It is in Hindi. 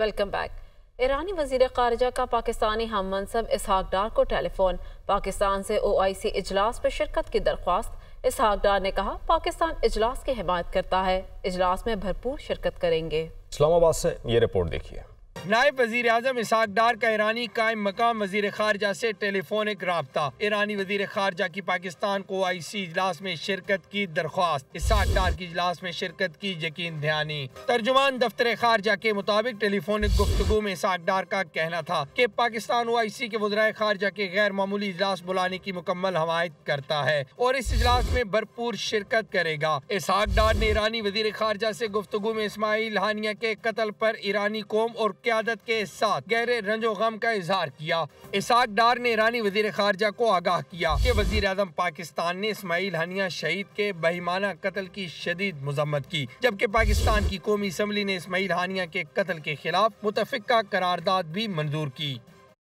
वेलकम बैक ईरानी वजीर खारजा का पाकिस्तानी हम मनसब इसहाक डार को टेलीफोन पाकिस्तान से ओ आई सी इजलास पर शिरकत की दरख्वास्त इसहाक डार ने कहा पाकिस्तान इजलास की हिमायत करता है इजलास में भरपूर शिरकत करेंगे इस्लामाबाद से ये रिपोर्ट देखिए नायब वजीर अजम इसाक डार का ईरानी कायम मकाम वजीर खारजा से टेलीफोनिक रबता ईरानी वजीर खारजा की पाकिस्तान को आई सी इजलास में शिरकत की दरख्वास्त इसाक डार की इजलास में शिरकत की यकीन ध्यानी तर्जुमान दफ्तर खारजा के मुताबिक टेलीफोनिक गुफ्तु में इसाक डार का कहना था की पाकिस्तान ओ आई सी के वजरा खारजा के गैर मामूली इजलास बुलाने की मुकम्मल हमायत करता है और इस इजलास में भरपूर शिरकत करेगा इसहाक डार ने ईरानी वजीर खारजा से गुफ्तु में इसमाइल हानिया के कत्ल पर ईरानी कौम और क्या क्यादत के साथ गहरे रंजो गम का इजहार किया इसाक डार ने ईरानी वजीर खारजा को आगाह किया कि वजीर अजम पाकिस्तान ने इसमाइल हनिया शहीद के बहिमाना कत्ल की शदीद मजम्मत की जबकि पाकिस्तान की कौमी असम्बली ने इसमाइल हानिया के कत्ल के खिलाफ मुतफ़ा करारदाद भी मंजूर की